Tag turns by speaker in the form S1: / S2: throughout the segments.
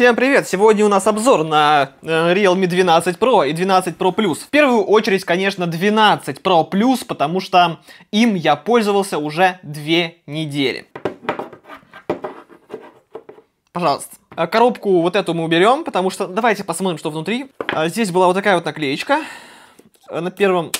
S1: Всем привет! Сегодня у нас обзор на э, Realme 12 Pro и 12 Pro Plus. В первую очередь, конечно, 12 Pro Plus, потому что им я пользовался уже две недели. Пожалуйста. Э, коробку вот эту мы уберем, потому что... Давайте посмотрим, что внутри. Э, здесь была вот такая вот наклеечка. На первом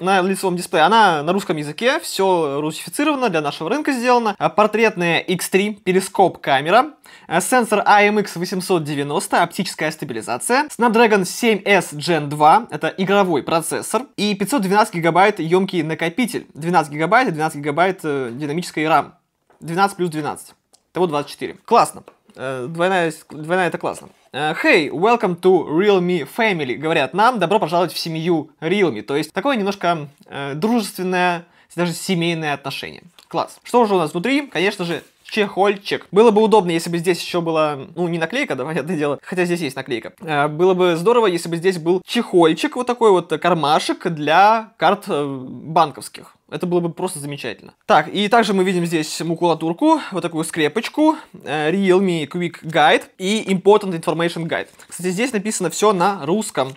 S1: на лицевом дисплее. Она на русском языке, все русифицировано, для нашего рынка сделано. А, портретная X3, перископ камера, а, сенсор AMX 890, оптическая стабилизация, Snapdragon 7S Gen 2, это игровой процессор, и 512 гигабайт емкий накопитель, 12 гигабайт и 12 гигабайт э, динамической RAM, 12 плюс 12, того 24. Классно. Э, двойная, двойная это классно. Э, hey, welcome to Realme Family. Говорят нам, добро пожаловать в семью Realme. То есть такое немножко э, дружественное, даже семейное отношение. Класс. Что же у нас внутри? Конечно же, чехольчик. Было бы удобно, если бы здесь еще была, ну, не наклейка, да, это дело, хотя здесь есть наклейка. Э, было бы здорово, если бы здесь был чехольчик, вот такой вот э, кармашек для карт банковских. Это было бы просто замечательно. Так, и также мы видим здесь макулатурку, вот такую скрепочку, э, Realme Quick Guide и Important Information Guide. Кстати, здесь написано все на русском.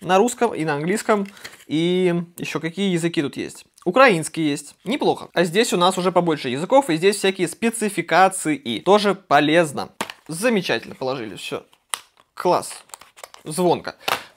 S1: На русском и на английском. И еще какие языки тут есть? Украинский есть. Неплохо. А здесь у нас уже побольше языков, и здесь всякие спецификации. и Тоже полезно. Замечательно положили, все. Класс звонко.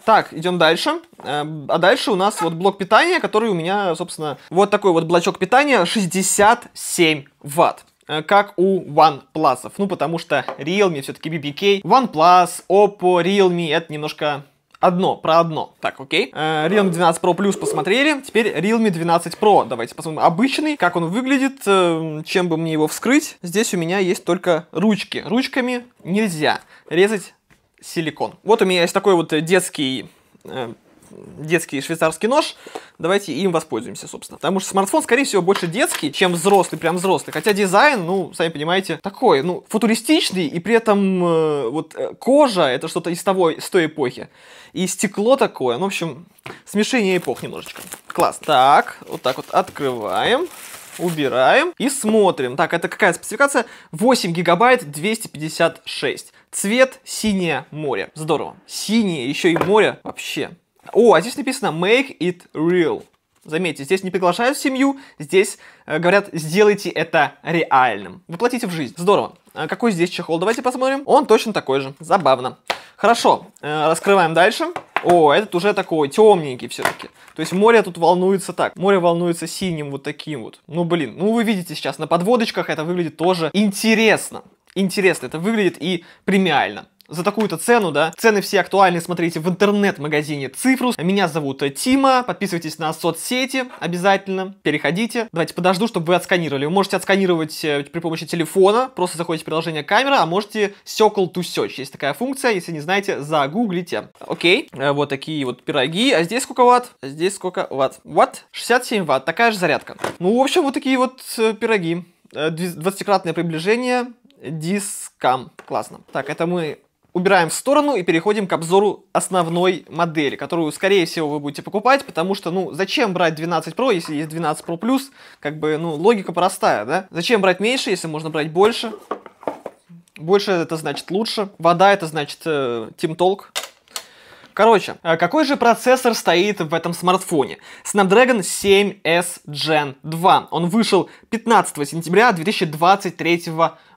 S1: Так, идем дальше. Эм, а дальше у нас вот блок питания, который у меня, собственно, вот такой вот блочок питания 67 ватт э, как у OnePlus. Ну, потому что Realme все-таки BBK. OnePlus, Oppo, Realme это немножко Одно, про одно. Так, окей. Э, Realme 12 Pro Plus посмотрели. Теперь Realme 12 Pro. Давайте посмотрим обычный, как он выглядит, эм, чем бы мне его вскрыть. Здесь у меня есть только ручки. Ручками нельзя резать силикон. Вот у меня есть такой вот детский э, детский швейцарский нож. Давайте им воспользуемся, собственно. Потому что смартфон, скорее всего, больше детский, чем взрослый, прям взрослый. Хотя дизайн, ну, сами понимаете, такой, ну, футуристичный, и при этом э, вот э, кожа, это что-то из того, из той эпохи. И стекло такое, ну, в общем, смешение эпох немножечко. Класс. Так, вот так вот открываем убираем и смотрим. Так, это какая спецификация? 8 гигабайт 256. Цвет синее море. Здорово. Синее, еще и море. Вообще. О, а здесь написано Make it real. Заметьте, здесь не приглашают в семью, здесь э, говорят, сделайте это реальным. Воплотите в жизнь. Здорово. А какой здесь чехол? Давайте посмотрим. Он точно такой же. Забавно. Хорошо, э, раскрываем дальше. О, этот уже такой темненький все-таки. То есть море тут волнуется так. Море волнуется синим вот таким вот. Ну, блин, ну вы видите сейчас, на подводочках это выглядит тоже интересно. Интересно это выглядит и премиально за такую-то цену, да. Цены все актуальны, смотрите, в интернет-магазине Цифрус. Меня зовут Тима, подписывайтесь на соцсети обязательно, переходите. Давайте подожду, чтобы вы отсканировали. Вы можете отсканировать э, при помощи телефона, просто заходите в приложение камера, а можете Circle to Search. Есть такая функция, если не знаете, загуглите. Окей, э, вот такие вот пироги. А здесь сколько ватт? А здесь сколько ватт? Ватт? 67 ватт, такая же зарядка. Ну, в общем, вот такие вот э, пироги. 20-кратное приближение, дискам. Классно. Так, это мы убираем в сторону и переходим к обзору основной модели, которую, скорее всего, вы будете покупать, потому что, ну, зачем брать 12 Pro, если есть 12 Pro Plus, как бы, ну, логика простая, да? Зачем брать меньше, если можно брать больше? Больше это значит лучше, вода это значит э, Team Talk. Короче, э, какой же процессор стоит в этом смартфоне? Snapdragon 7S Gen 2. Он вышел 15 сентября 2023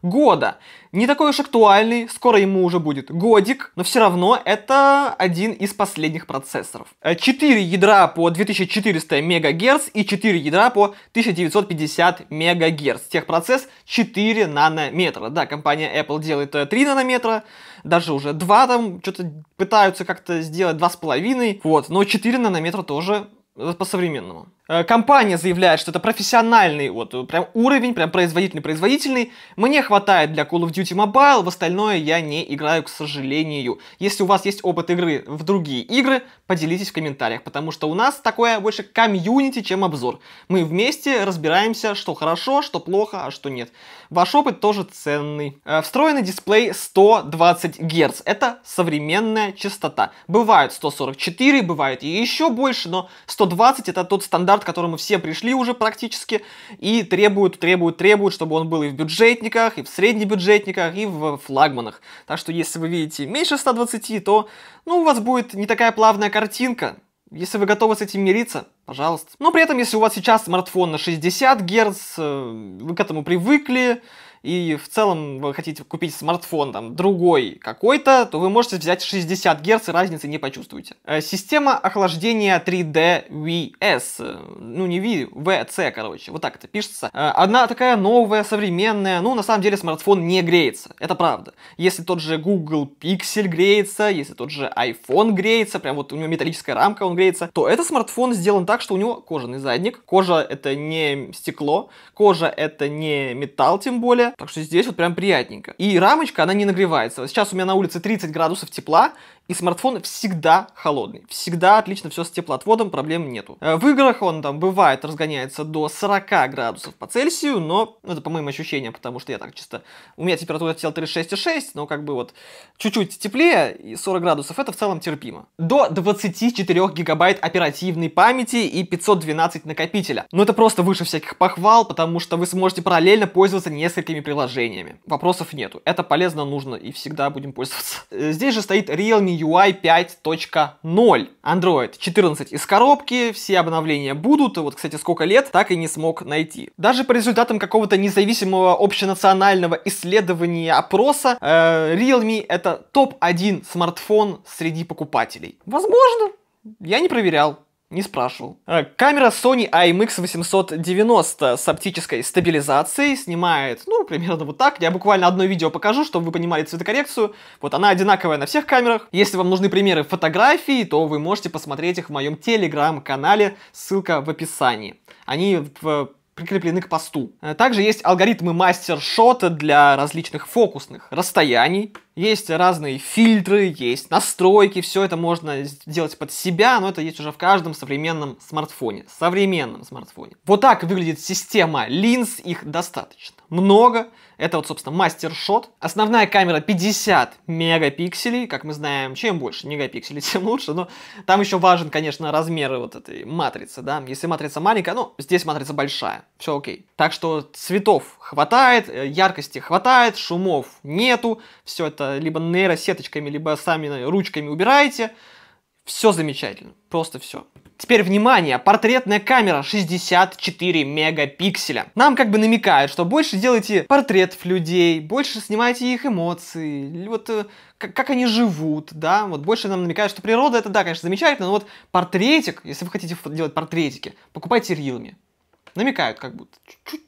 S1: года не такой уж актуальный, скоро ему уже будет годик, но все равно это один из последних процессоров. 4 э, ядра по 2400 МГц и 4 ядра по 1950 МГц. Техпроцесс 4 нанометра. Да, компания Apple делает 3 э, нанометра, даже уже 2 там что-то пытаются как-то сделать, 2,5. Вот, но 4 нанометра тоже э, по-современному. Э, компания заявляет, что это профессиональный вот э, прям уровень, прям производительный, производительный. Мне хватает для Call of Duty Mobile, в остальное я не играю, к сожалению. Если у вас есть опыт игры в другие игры, поделитесь в комментариях, потому что у нас такое больше комьюнити, чем обзор. Мы вместе разбираемся, что хорошо, что плохо, а что нет. Ваш опыт тоже ценный. Э, встроенный дисплей 120 Гц. Это современная частота. Бывают 144, бывает и еще больше, но 120 это тот стандарт, формат, к которому все пришли уже практически, и требуют, требуют, требуют, чтобы он был и в бюджетниках, и в среднебюджетниках, и в флагманах. Так что если вы видите меньше 120, то ну, у вас будет не такая плавная картинка, если вы готовы с этим мириться, пожалуйста. Но при этом, если у вас сейчас смартфон на 60 Гц, э, вы к этому привыкли, и в целом вы хотите купить смартфон там другой какой-то, то вы можете взять 60 Гц и разницы не почувствуете. Э, система охлаждения 3D VS, э, ну не V, VC, короче, вот так это пишется. Э, одна такая новая, современная, ну на самом деле смартфон не греется, это правда. Если тот же Google Pixel греется, если тот же iPhone греется, прям вот у него металлическая рамка, он греется, то этот смартфон сделан так, что у него кожаный задник, кожа это не стекло, кожа это не металл тем более, так что здесь вот прям приятненько. И рамочка, она не нагревается. Сейчас у меня на улице 30 градусов тепла, и смартфон всегда холодный. Всегда отлично все с теплоотводом, проблем нету. Э, в играх он там бывает разгоняется до 40 градусов по Цельсию, но это по моим ощущениям, потому что я так чисто... У меня температура тела 36,6, но как бы вот чуть-чуть теплее, и 40 градусов, это в целом терпимо. До 24 гигабайт оперативной памяти и 512 накопителя. Но ну, это просто выше всяких похвал, потому что вы сможете параллельно пользоваться несколькими приложениями. Вопросов нету. Это полезно, нужно и всегда будем пользоваться. Э, здесь же стоит Realme UI 5.0. Android 14 из коробки, все обновления будут, вот, кстати, сколько лет, так и не смог найти. Даже по результатам какого-то независимого общенационального исследования опроса, э, Realme это топ-1 смартфон среди покупателей. Возможно, я не проверял. Не спрашивал. Э, камера Sony IMX890 с оптической стабилизацией снимает, ну, примерно вот так. Я буквально одно видео покажу, чтобы вы понимали цветокоррекцию. Вот она одинаковая на всех камерах. Если вам нужны примеры фотографий, то вы можете посмотреть их в моем телеграм-канале, ссылка в описании. Они в прикреплены к посту. Э, также есть алгоритмы мастер-шота для различных фокусных расстояний, есть разные фильтры, есть настройки, все это можно сделать под себя, но это есть уже в каждом современном смартфоне, современном смартфоне. Вот так выглядит система линз, их достаточно много. Это вот, собственно, мастершот. Основная камера 50 мегапикселей, как мы знаем, чем больше мегапикселей, тем лучше, но там еще важен, конечно, размеры вот этой матрицы, да. Если матрица маленькая, ну, здесь матрица большая, все окей. Так что цветов хватает, э, яркости хватает, шумов нету, все это это либо нейросеточками, либо сами ручками убираете. Все замечательно, просто все. Теперь внимание, портретная камера 64 мегапикселя. Нам как бы намекают, что больше делайте портретов людей, больше снимайте их эмоции, вот э, как, они живут, да, вот больше нам намекают, что природа это, да, конечно, замечательно, но вот портретик, если вы хотите делать портретики, покупайте Realme. Намекают как будто.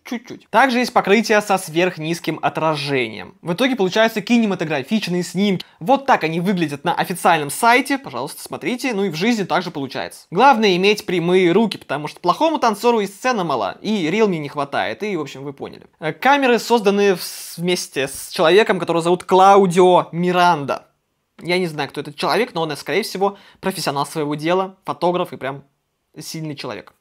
S1: Чуть-чуть. Также есть покрытие со сверхнизким отражением. В итоге получаются кинематографичные снимки. Вот так они выглядят на официальном сайте. Пожалуйста, смотрите. Ну и в жизни также получается. Главное иметь прямые руки, потому что плохому танцору и сцена мала. И рилми не хватает. И, в общем, вы поняли. Э, камеры созданы вместе с человеком, которого зовут Клаудио Миранда. Я не знаю, кто этот человек, но он, э, скорее всего, профессионал своего дела, фотограф и прям сильный человек.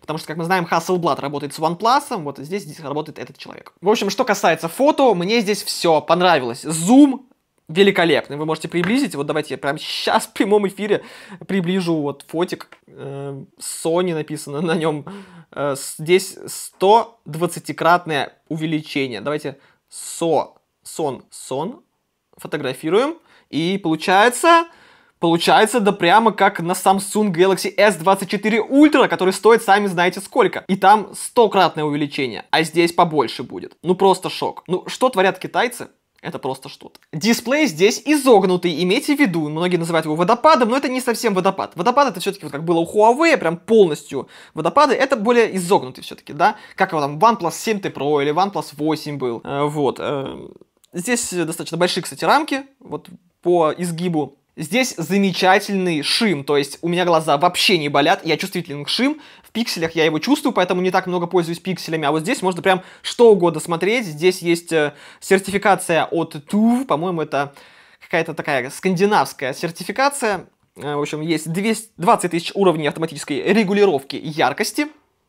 S1: Потому что, как мы знаем, Hasselblad работает с OnePlus, вот здесь, здесь работает этот человек. В общем, что касается фото, мне здесь все понравилось. Зум великолепный, вы можете приблизить, вот давайте я прямо сейчас в прямом эфире приближу вот фотик, э, Sony написано на нем, э, здесь 120-кратное увеличение, давайте со, сон, сон, фотографируем, и получается Получается, да прямо как на Samsung Galaxy S24 Ultra, который стоит сами знаете сколько. И там стократное увеличение, а здесь побольше будет. Ну просто шок. Ну что творят китайцы? Это просто что-то. Дисплей здесь изогнутый, имейте в виду, многие называют его водопадом, но это не совсем водопад. Водопад это все-таки вот как было у Huawei, прям полностью водопады, это более изогнутый все-таки, да? Как его там OnePlus 7 T Pro или OnePlus 8 был, э, вот. Э, здесь достаточно большие, кстати, рамки, вот по изгибу Здесь замечательный шим, то есть у меня глаза вообще не болят, я чувствительный к шим, в пикселях я его чувствую, поэтому не так много пользуюсь пикселями, а вот здесь можно прям что угодно смотреть, здесь есть э, сертификация от TUV, по-моему, это какая-то такая скандинавская сертификация, э, в общем, есть 200, 20 тысяч уровней автоматической регулировки яркости,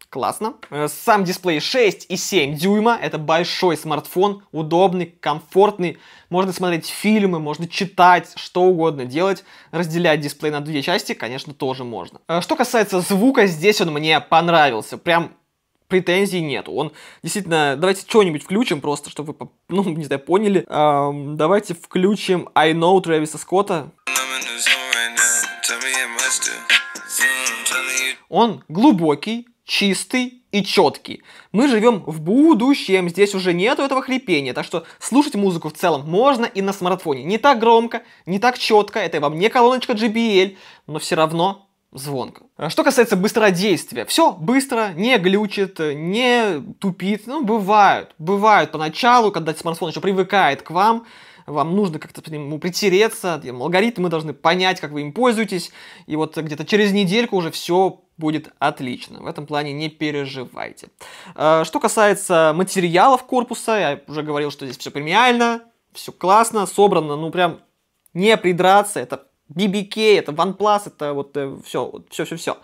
S1: Классно. Э, сам дисплей 6,7 дюйма. Это большой смартфон, удобный, комфортный. Можно смотреть фильмы, можно читать, что угодно делать. Разделять дисплей на две части, конечно, тоже можно. Э, что касается звука, здесь он мне понравился. Прям претензий нет. Он действительно... Давайте что-нибудь включим просто, чтобы вы, ну, не знаю, поняли. Эм, давайте включим I Know Трэвиса Скотта. Он глубокий, чистый и четкий. Мы живем в будущем, здесь уже нету этого хрипения, так что слушать музыку в целом можно и на смартфоне. Не так громко, не так четко, это вам не колоночка JBL, но все равно звонко. А что касается быстродействия, все быстро, не глючит, не тупит, ну бывают, бывают поначалу, когда смартфон еще привыкает к вам, вам нужно как-то к нему притереться, алгоритмы должны понять, как вы им пользуетесь, и вот где-то через недельку уже все будет отлично. В этом плане не переживайте. Э, что касается материалов корпуса, я уже говорил, что здесь все премиально, все классно, собрано, ну прям не придраться, это BBK, это OnePlus, это вот все, все, все, все.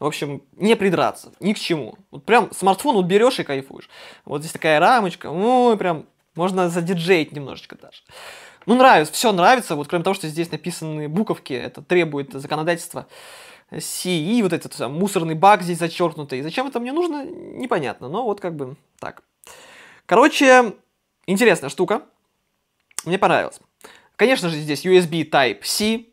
S1: В общем, не придраться, ни к чему. Вот прям смартфон вот берешь и кайфуешь. Вот здесь такая рамочка, ой, прям можно задиджеить немножечко даже. Ну, нравится, все нравится, вот кроме того, что здесь написаны буковки, это требует законодательства. CE, вот этот сам, э, мусорный бак здесь зачеркнутый. Зачем это мне нужно, непонятно, но вот как бы так. Короче, интересная штука. Мне понравилось. Конечно же, здесь USB Type-C,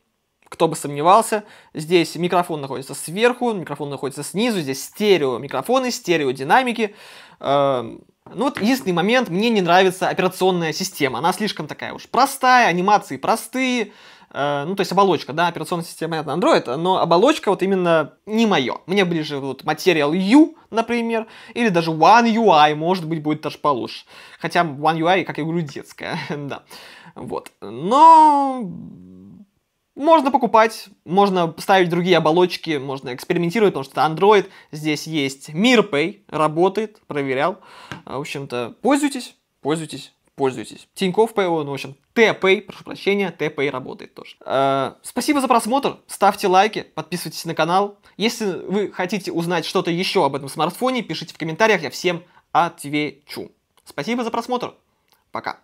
S1: кто бы сомневался. Здесь микрофон находится сверху, микрофон находится снизу, здесь стерео микрофоны, стерео динамики. Эм, ну вот единственный момент, мне не нравится операционная система. Она слишком такая уж простая, анимации простые, Э, ну, то есть оболочка, да, операционная система понятно, Android, но оболочка вот именно не мое. Мне ближе вот Material U, например, или даже One UI, может быть, будет даже получше. Хотя One UI, как я говорю, детская, да. Вот. Но можно покупать, можно ставить другие оболочки, можно экспериментировать, потому что это Android, здесь есть MirPay, работает, проверял. Э, в общем-то, пользуйтесь, пользуйтесь пользуйтесь. Тиньков Pay ну, в общем, Т-Пэй, прошу прощения, Т-Пэй работает тоже. Э, спасибо за просмотр, ставьте лайки, подписывайтесь на канал. Если вы хотите узнать что-то еще об этом смартфоне, пишите в комментариях, я всем отвечу. Спасибо за просмотр, пока.